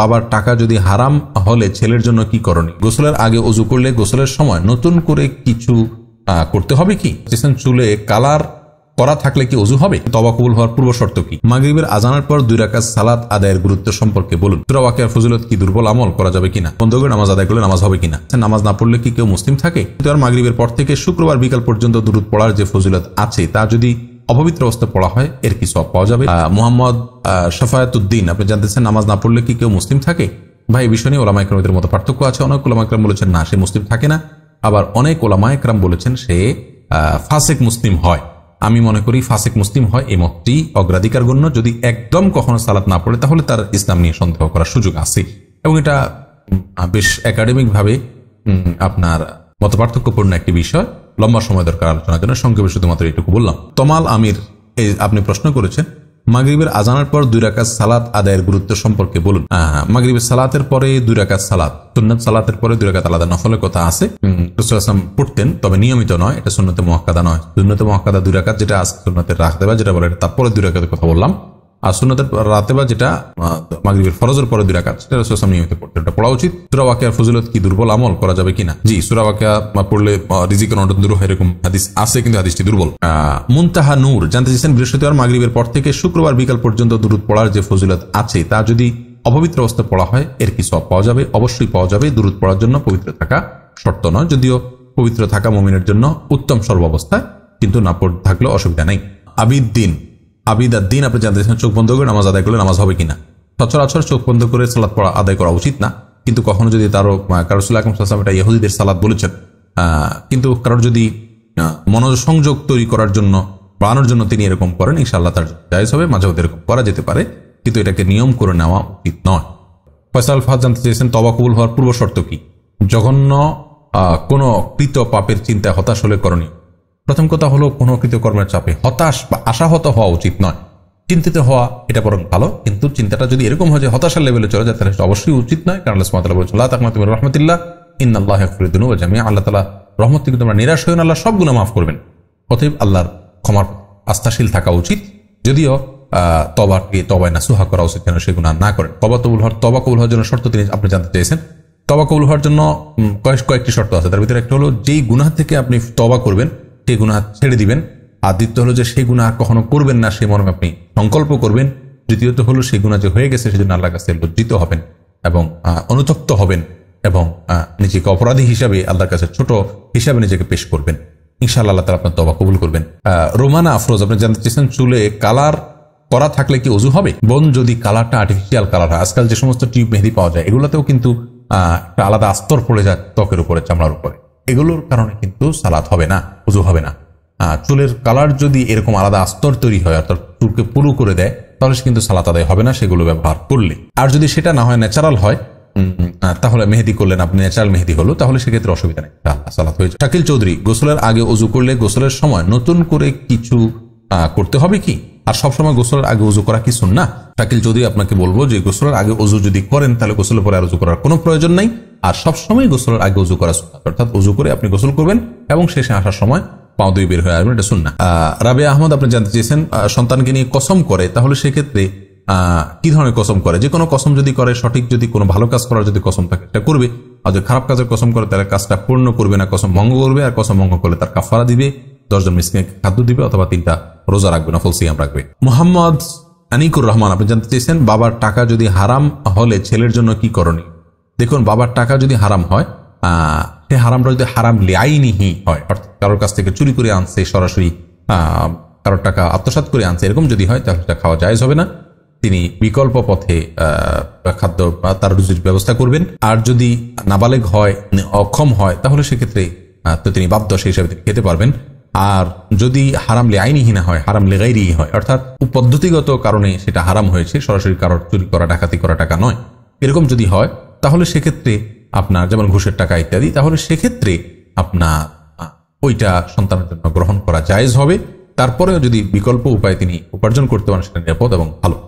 বাবার টাকা যদি হারাম হলে ছেলের জন্য কি করণীয় গোসলের আগে অজু করলে গোসলের সময় নতুন করে কিছু করতে হবে কি চুলে কালার করা থাকলে কি অজু হবে তবা কবুল হওয়ার পূর্ব শর্ত কি মাগরীবের আজানার পর দুই রাকাত সালাদ আদায়ের গুরুত্ব সম্পর্কে বলুন সুরাওয়াকিয়ার ফজিলত কি দুর্বল আমল করা যাবে কিনা বন্ধ করে নামাজ আদায় করলে নামাজ হবে কিনা হ্যাঁ, নামাজ না পড়লে কি কেউ মুসলিম থাকে কিন্তু আর মাগরীবের পর থেকে শুক্রবার বিকাল পর্যন্ত দূরত পড়ার যে ফজিলত আছে তা যদি অপবিত্র অবস্থা পড়া হয় এর কি সব পাওয়া যাবে মোহাম্মদ উদ্দিন আপনি জানতেছেন নামাজ না পড়লে কি কেউ মুসলিম থাকে ভাই এই বিষয় নিয়ে ওলামা একরামদের মতো পার্থক্য আছে অনেক ওলামা একরাম বলেছেন না সে মুসলিম থাকে না আবার অনেক ওলামা একরাম বলেছেন সে ফাসেক মুসলিম হয় আমি মনে করি ফাসেক মুসলিম হয় এই মতটি অগ্রাধিকার গণ্য যদি একদম কখনো সালাত না পড়ে তাহলে তার ইসলাম নিয়ে সন্দেহ করার সুযোগ আছে এবং এটা বেশ একাডেমিকভাবে আপনার মতপার্থক্যপূর্ণ একটি বিষয় লম্বা সময় দরকার আলোচনার জন্য সংক্ষেপে শুধুমাত্র এটুকু বললাম তমাল আমির এই আপনি প্রশ্ন করেছেন মাগরীবের আজানের পর দুই রাকাত সালাত আদায়ের গুরুত্ব সম্পর্কে বলুন হ্যাঁ, মাগরীবের সালাতের পরে দুই রাকাত সালাত সুন্নত সালাতের পরে দুই রাকাত আলাদা নফলের কথা আছে রসুল আসলাম পড়তেন তবে নিয়মিত নয় এটা সুন্নতে মহাকাদা নয় সুন্নতে মহাকাদা দুই রাকাত যেটা আজকে সুন্নতের রাখতে বা যেটা বলে তারপরে দুই রাকাতের কথা বললাম আর সুন্নতের রাতে বা যেটা মাগরিবের ফরজের পরে দুই রাকাত সেটা রসুল নিয়মিত পড়তে এটা পড়া উচিত সুরা ওয়াকিয়ার ফজিলত কি দুর্বল আমল করা যাবে কিনা জি সুরা ওয়াকিয়া পড়লে রিজিকের অন্টন দূর হয় এরকম হাদিস আছে কিন্তু হাদিসটি দুর্বল মুনতাহা নূর জানতে চেয়েছেন বৃহস্পতিবার মাগরিবের পর থেকে শুক্রবার বিকাল পর্যন্ত দূরত পড়ার যে ফজিলত আছে তা যদি অপবিত্র অবস্থা পড়া হয় এর কি সব পাওয়া যাবে অবশ্যই পাওয়া যাবে দূরত পড়ার জন্য পবিত্র থাকা শর্ত নয় যদিও পবিত্র থাকা মমিনের জন্য উত্তম সর্ব অবস্থা কিন্তু না পড় থাকলেও অসুবিধা নেই আবিদ দিন আবিদার দিন আপনি জানতে চান চোখ বন্ধ করে নামাজ আদায় করলে নামাজ হবে কিনা সচরাচর চোখ বন্ধ করে সালাদ পড়া আদায় করা উচিত না কিন্তু কখনো যদি তারও কারসুল আকম সাল্লাম এটা ইহুদিদের সালাদ বলেছেন কিন্তু কারোর যদি মনোসংযোগ তৈরি করার জন্য বাড়ানোর জন্য তিনি এরকম করেন ইনশাআল্লাহ তার জায়জ হবে মাঝে মধ্যে এরকম করা যেতে পারে কিন্তু এটাকে নিয়ম করে নেওয়া উচিত নয় ফয়সাল ফাহাদ জানতে চেয়েছেন তবা কবুল হওয়ার পূর্ব শর্ত কি জঘন্য কোনো কৃত পাপের চিন্তায় হতাশ হলে করণীয় প্রথম কথা হলো কোনো কৃতকর্মের চাপে হতাশ বা আশাহত হওয়া উচিত নয় চিন্তিত হওয়া এটা বরং ভালো কিন্তু চিন্তাটা যদি এরকম হয় যে হতাশার লেভেলে চলে যায় তাহলে অবশ্যই উচিত নয় কারণ আল্লাহ বলছে আল্লাহ তাকমাতিম রহমতুল্লাহ ইন্নআল্লাহ হফরিদ্দিন আল্লাহ তালা রহমত থেকে তোমরা নিরাশ হয়ে আল্লাহ সব গুণা মাফ করবেন অতএব আল্লাহর ক্ষমার আস্থাশীল থাকা উচিত যদিও তবাকে তবায় না সুহা করা উচিত যেন সে না করেন তবা তবুল হওয়ার তবা কবুল হওয়ার জন্য শর্ত তিনি আপনি জানতে চেয়েছেন তবা কবুল হওয়ার জন্য কয়েক কয়েকটি শর্ত আছে তার ভিতরে একটা হলো যেই গুণা থেকে আপনি তবা করবেন সেই গুণা ছেড়ে দিবেন আর দ্বিতীয় হলো যে সেই গুণা আর কখনো করবেন না সেই মর্মে আপনি সংকল্প করবেন তৃতীয়ত হলো সেই গুণা যে হয়ে গেছে সেজন্য আল্লাহর কাছে লজ্জিত হবেন এবং অনুতপ্ত হবেন এবং নিজেকে অপরাধী হিসাবে আল্লাহর কাছে ছোট হিসাবে নিজেকে পেশ করবেন ইনশাআল্লাহ আল্লাহ তালা আপনার দবা কবুল করবেন রোমানা আফরোজ আপনি জানতে চেয়েছেন চুলে কালার করা থাকলে কি অজু হবে বোন যদি কালারটা আর্টিফিশিয়াল কালার হয় আজকাল যে সমস্ত টিউব মেহেদি পাওয়া যায় এগুলোতেও কিন্তু একটা আলাদা আস্তর পড়ে যায় ত্বকের উপরে চামড়ার উপরে এগুলোর কারণে কিন্তু সালাত হবে না উজু হবে না চুলের কালার যদি এরকম আলাদা আস্তর তৈরি হয় অর্থাৎ চুলকে পুরু করে দেয় তাহলে কিন্তু সালাত আদায় হবে না সেগুলো ব্যবহার করলে আর যদি সেটা না হয় ন্যাচারাল হয় তাহলে মেহেদি করলেন আপনি ন্যাচারাল মেহেদি হলো তাহলে সেক্ষেত্রে অসুবিধা নেই সালাত হয়েছে শাকিল চৌধুরী গোসলের আগে উজু করলে গোসলের সময় নতুন করে কিছু করতে হবে কি আর সবসময় গোসলের আগে উজু করা কি না শাকিল চৌধুরী আপনাকে বলবো যে গোসলের আগে উজু যদি করেন তাহলে গোসলের পরে আর উজু করার কোনো প্রয়োজন নাই আর সবসময় গোসলের আগে উজু করা সুন্নাত অর্থাৎ উজু করে আপনি গোসল করবেন এবং শেষে আসার সময় পাও দুই বের হয়ে আসবেন এটা সুন্না রাবে আহমদ আপনি জানতে চেয়েছেন সন্তানকে নিয়ে কসম করে তাহলে সেক্ষেত্রে কি ধরনের কসম করে যে কোনো কসম যদি করে সঠিক যদি কোনো ভালো কাজ করার যদি কসম থাকে সেটা করবে আর যদি খারাপ কাজের কসম করে তাহলে কাজটা পূর্ণ করবে না কসম ভঙ্গ করবে আর কসম ভঙ্গ করলে তার কাফারা দিবে দশজন মিসকে খাদ্য দিবে অথবা তিনটা রোজা রাখবে নফল সিয়াম রাখবে মোহাম্মদ আনিকুর রহমান আপনি জানতে চেয়েছেন বাবার টাকা যদি হারাম হলে ছেলের জন্য কি করণীয় দেখুন বাবার টাকা যদি হারাম হয় সে হারামটা যদি হারাম লিআইনিহি হয় অর্থাৎ কারোর কাছ থেকে চুরি করে আনছে সরাসরি কারোর টাকা আত্মসাত করে আনছে এরকম যদি হয় তাহলে সেটা খাওয়া জায়জ হবে না তিনি বিকল্প পথে খাদ্য তার রুজির ব্যবস্থা করবেন আর যদি নাবালেগ হয় মানে অক্ষম হয় তাহলে সেক্ষেত্রে তো তিনি বাপদশ হিসাবে তিনি খেতে পারবেন আর যদি হারাম লে আইনিহি হয় হারাম লে হয় অর্থাৎ পদ্ধতিগত কারণে সেটা হারাম হয়েছে সরাসরি কারোর চুরি করা ডাকাতি করা টাকা নয় এরকম যদি হয় তাহলে সেক্ষেত্রে আপনার যেমন ঘুষের টাকা ইত্যাদি তাহলে সেক্ষেত্রে আপনার ওইটা সন্তানের জন্য গ্রহণ করা জায়েজ হবে তারপরেও যদি বিকল্প উপায়ে তিনি উপার্জন করতে পারেন সেটা নিরাপদ এবং ভালো